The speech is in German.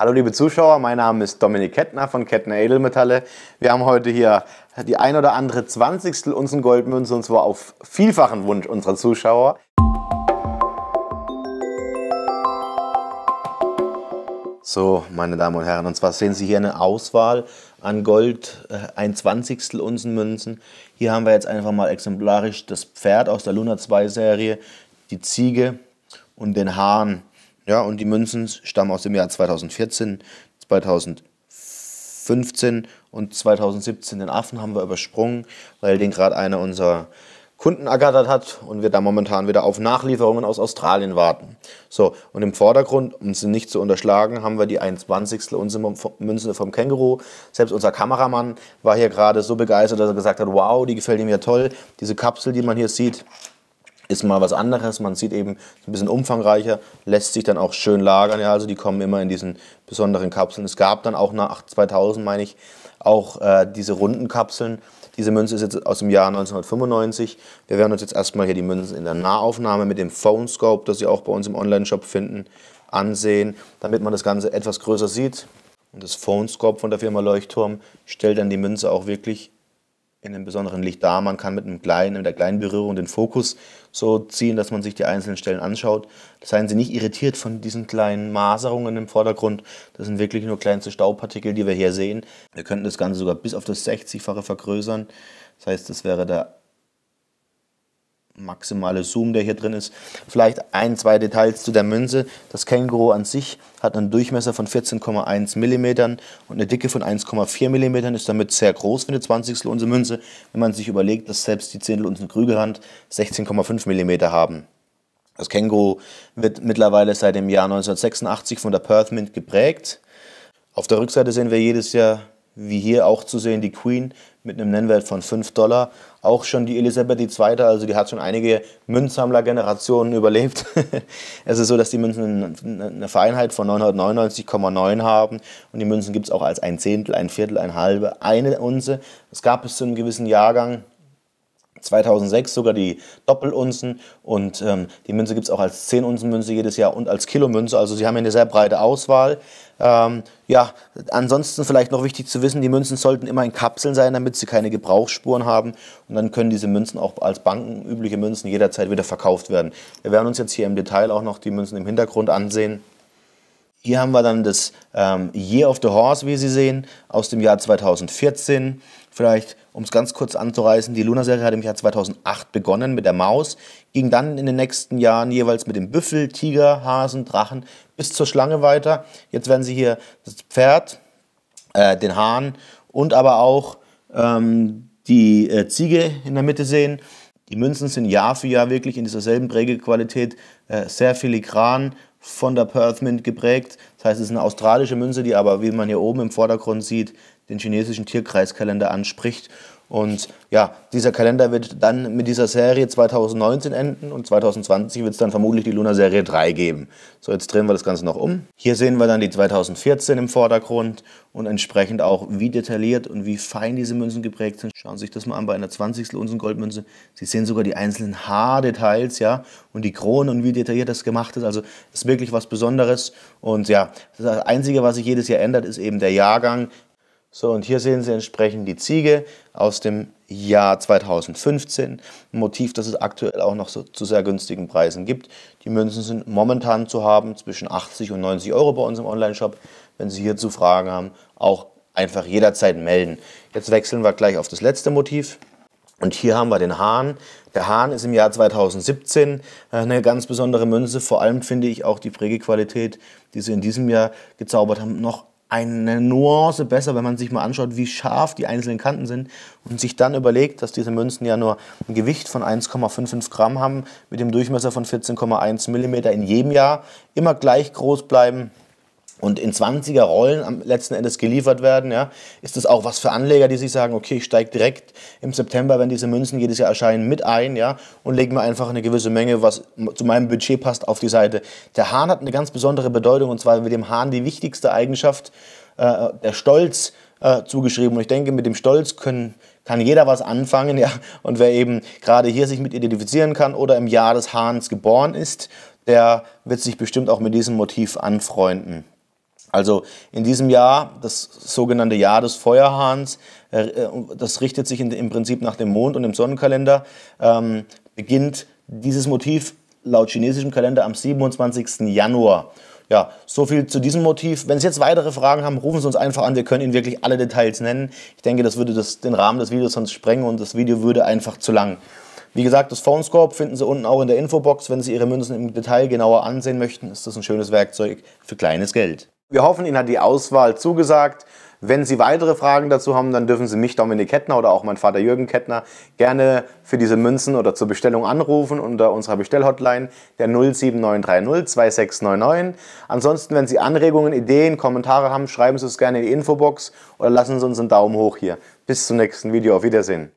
Hallo liebe Zuschauer, mein Name ist Dominik Kettner von Kettner Edelmetalle. Wir haben heute hier die ein oder andere 20. Unzen Goldmünze und zwar auf vielfachen Wunsch unserer Zuschauer. So, meine Damen und Herren, und zwar sehen Sie hier eine Auswahl an Gold, äh, ein Zwanzigstel Unzen Münzen. Hier haben wir jetzt einfach mal exemplarisch das Pferd aus der Luna 2 Serie, die Ziege und den Hahn. Ja, und die Münzen stammen aus dem Jahr 2014, 2015 und 2017. Den Affen haben wir übersprungen, weil den gerade einer unserer Kunden ergattert hat und wir da momentan wieder auf Nachlieferungen aus Australien warten. So, und im Vordergrund, um sie nicht zu unterschlagen, haben wir die 21. Münze vom Känguru. Selbst unser Kameramann war hier gerade so begeistert, dass er gesagt hat, wow, die gefällt ihm ja toll. Diese Kapsel, die man hier sieht, ist mal was anderes. Man sieht eben ist ein bisschen umfangreicher, lässt sich dann auch schön lagern. Ja, also die kommen immer in diesen besonderen Kapseln. Es gab dann auch nach 2000, meine ich, auch äh, diese runden Kapseln. Diese Münze ist jetzt aus dem Jahr 1995. Wir werden uns jetzt erstmal hier die Münzen in der Nahaufnahme mit dem Phone Scope, das Sie auch bei uns im Online-Shop finden, ansehen, damit man das Ganze etwas größer sieht. Und das Phone Scope von der Firma Leuchtturm stellt dann die Münze auch wirklich in einem besonderen Licht dar. Man kann mit, einem kleinen, mit einer kleinen Berührung den Fokus so ziehen, dass man sich die einzelnen Stellen anschaut. Seien Sie nicht irritiert von diesen kleinen Maserungen im Vordergrund. Das sind wirklich nur kleinste Staubpartikel, die wir hier sehen. Wir könnten das Ganze sogar bis auf das 60-fache vergrößern. Das heißt, das wäre der maximale Zoom, der hier drin ist. Vielleicht ein, zwei Details zu der Münze. Das Känguru an sich hat einen Durchmesser von 14,1 mm und eine Dicke von 1,4 mm, ist damit sehr groß für eine 20 Unsere Münze, wenn man sich überlegt, dass selbst die 10 Unzen Krügelhand 16,5 mm haben. Das Känguru wird mittlerweile seit dem Jahr 1986 von der Perth Mint geprägt. Auf der Rückseite sehen wir jedes Jahr wie hier auch zu sehen die Queen mit einem Nennwert von 5 Dollar. Auch schon die Elisabeth II., also die hat schon einige Münzsammlergenerationen überlebt. es ist so, dass die Münzen eine Feinheit von 999,9 haben und die Münzen gibt es auch als ein Zehntel, ein Viertel, ein Halbe, eine Unze. Es gab bis zu einem gewissen Jahrgang 2006 sogar die Doppelunzen und ähm, die Münze gibt es auch als 10-Unzen-Münze jedes Jahr und als Kilomünze. Also sie haben hier eine sehr breite Auswahl. Ähm, ja, ansonsten vielleicht noch wichtig zu wissen, die Münzen sollten immer in Kapseln sein, damit sie keine Gebrauchsspuren haben. Und dann können diese Münzen auch als bankenübliche Münzen jederzeit wieder verkauft werden. Wir werden uns jetzt hier im Detail auch noch die Münzen im Hintergrund ansehen. Hier haben wir dann das ähm, Year of the Horse, wie Sie sehen, aus dem Jahr 2014. Vielleicht, um es ganz kurz anzureißen, die Luna-Serie hat im Jahr 2008 begonnen mit der Maus, ging dann in den nächsten Jahren jeweils mit dem Büffel, Tiger, Hasen, Drachen bis zur Schlange weiter. Jetzt werden Sie hier das Pferd, äh, den Hahn und aber auch ähm, die äh, Ziege in der Mitte sehen. Die Münzen sind Jahr für Jahr wirklich in dieser selben Prägequalität äh, sehr filigran von der Perth Mint geprägt. Das heißt, es ist eine australische Münze, die aber, wie man hier oben im Vordergrund sieht, den chinesischen Tierkreiskalender anspricht und ja, dieser Kalender wird dann mit dieser Serie 2019 enden und 2020 wird es dann vermutlich die Luna Serie 3 geben. So, jetzt drehen wir das Ganze noch um. Hier sehen wir dann die 2014 im Vordergrund und entsprechend auch, wie detailliert und wie fein diese Münzen geprägt sind. Schauen Sie sich das mal an bei einer 20. Unzen Goldmünze. Sie sehen sogar die einzelnen Haardetails, ja, und die Kronen und wie detailliert das gemacht ist. Also, ist wirklich was Besonderes. Und ja, das Einzige, was sich jedes Jahr ändert, ist eben der Jahrgang. So, und hier sehen Sie entsprechend die Ziege aus dem Jahr 2015. Ein Motiv, das es aktuell auch noch so, zu sehr günstigen Preisen gibt. Die Münzen sind momentan zu haben zwischen 80 und 90 Euro bei uns im Onlineshop. Wenn Sie hierzu Fragen haben, auch einfach jederzeit melden. Jetzt wechseln wir gleich auf das letzte Motiv. Und hier haben wir den Hahn. Der Hahn ist im Jahr 2017 äh, eine ganz besondere Münze. Vor allem finde ich auch die Prägequalität, die sie in diesem Jahr gezaubert haben, noch eine Nuance besser, wenn man sich mal anschaut, wie scharf die einzelnen Kanten sind und sich dann überlegt, dass diese Münzen ja nur ein Gewicht von 1,55 Gramm haben, mit dem Durchmesser von 14,1 Millimeter in jedem Jahr, immer gleich groß bleiben und in 20er Rollen am letzten Endes geliefert werden, ja, ist das auch was für Anleger, die sich sagen, okay, ich steige direkt im September, wenn diese Münzen jedes Jahr erscheinen, mit ein, ja, und lege mir einfach eine gewisse Menge, was zu meinem Budget passt, auf die Seite. Der Hahn hat eine ganz besondere Bedeutung und zwar mit dem Hahn die wichtigste Eigenschaft, äh, der Stolz äh, zugeschrieben. Und ich denke, mit dem Stolz können, kann jeder was anfangen, ja, und wer eben gerade hier sich mit identifizieren kann oder im Jahr des Hahns geboren ist, der wird sich bestimmt auch mit diesem Motiv anfreunden. Also in diesem Jahr, das sogenannte Jahr des Feuerhahns, äh, das richtet sich im Prinzip nach dem Mond und dem Sonnenkalender, ähm, beginnt dieses Motiv laut chinesischem Kalender am 27. Januar. Ja, so viel zu diesem Motiv. Wenn Sie jetzt weitere Fragen haben, rufen Sie uns einfach an. Wir können Ihnen wirklich alle Details nennen. Ich denke, das würde das, den Rahmen des Videos sonst sprengen und das Video würde einfach zu lang. Wie gesagt, das Phonescope finden Sie unten auch in der Infobox. Wenn Sie Ihre Münzen im Detail genauer ansehen möchten, ist das ein schönes Werkzeug für kleines Geld. Wir hoffen, Ihnen hat die Auswahl zugesagt. Wenn Sie weitere Fragen dazu haben, dann dürfen Sie mich, Dominik Kettner oder auch mein Vater Jürgen Kettner, gerne für diese Münzen oder zur Bestellung anrufen unter unserer Bestellhotline der 07930 2699. Ansonsten, wenn Sie Anregungen, Ideen, Kommentare haben, schreiben Sie es gerne in die Infobox oder lassen Sie uns einen Daumen hoch hier. Bis zum nächsten Video. Auf Wiedersehen.